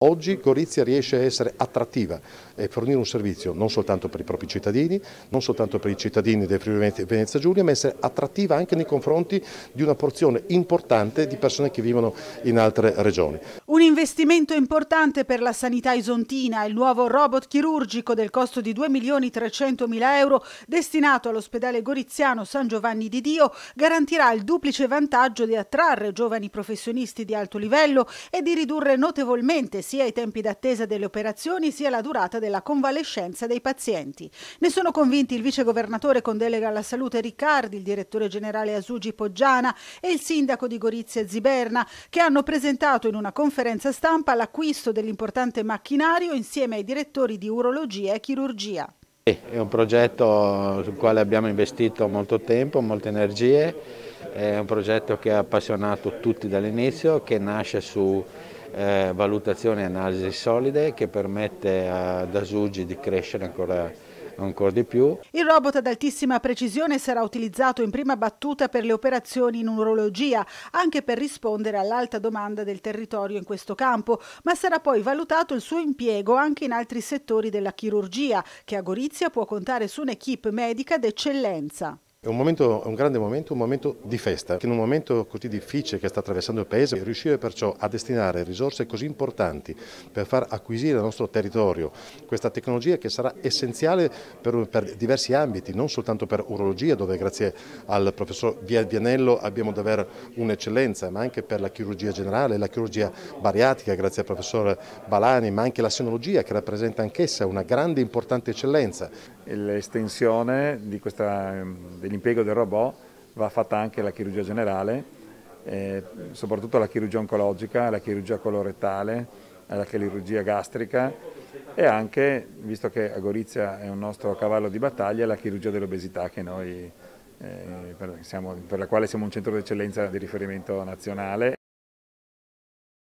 Oggi Gorizia riesce a essere attrattiva e fornire un servizio non soltanto per i propri cittadini, non soltanto per i cittadini del Friuli Venezia Giulia, ma essere attrattiva anche nei confronti di una porzione importante di persone che vivono in altre regioni. Un investimento importante per la sanità isontina, il nuovo robot chirurgico del costo di 2 milioni 300 mila euro destinato all'ospedale goriziano San Giovanni di Dio garantirà il duplice vantaggio di attrarre giovani professionisti di alto livello e di ridurre notevolmente sia i tempi d'attesa delle operazioni sia la durata della convalescenza dei pazienti. Ne sono convinti il vicegovernatore con delega alla salute Riccardi, il direttore generale Asugi Poggiana e il sindaco di Gorizia Ziberna che hanno presentato in una conferenza conferenza stampa l'acquisto dell'importante macchinario insieme ai direttori di urologia e chirurgia. È un progetto sul quale abbiamo investito molto tempo, molte energie, è un progetto che ha appassionato tutti dall'inizio, che nasce su eh, valutazioni e analisi solide, che permette a Dasugi di crescere ancora più ancora di più. Il robot ad altissima precisione sarà utilizzato in prima battuta per le operazioni in urologia, anche per rispondere all'alta domanda del territorio in questo campo, ma sarà poi valutato il suo impiego anche in altri settori della chirurgia, che a Gorizia può contare su un'equipe medica d'eccellenza. È un, momento, un, grande momento, un momento di festa, che in un momento così difficile che sta attraversando il Paese, riuscire perciò a destinare risorse così importanti per far acquisire al nostro territorio questa tecnologia che sarà essenziale per, per diversi ambiti, non soltanto per urologia, dove grazie al professor Vianello abbiamo davvero un'eccellenza, ma anche per la chirurgia generale, la chirurgia bariatica, grazie al professor Balani, ma anche la senologia che rappresenta anch'essa una grande e importante eccellenza. L'estensione di questa... Ehm, degli l'impiego del robot va fatta anche la chirurgia generale, eh, soprattutto la chirurgia oncologica, la chirurgia colorettale, la chirurgia gastrica e anche, visto che a Gorizia è un nostro cavallo di battaglia, la chirurgia dell'obesità che noi eh, per, siamo, per la quale siamo un centro di eccellenza di riferimento nazionale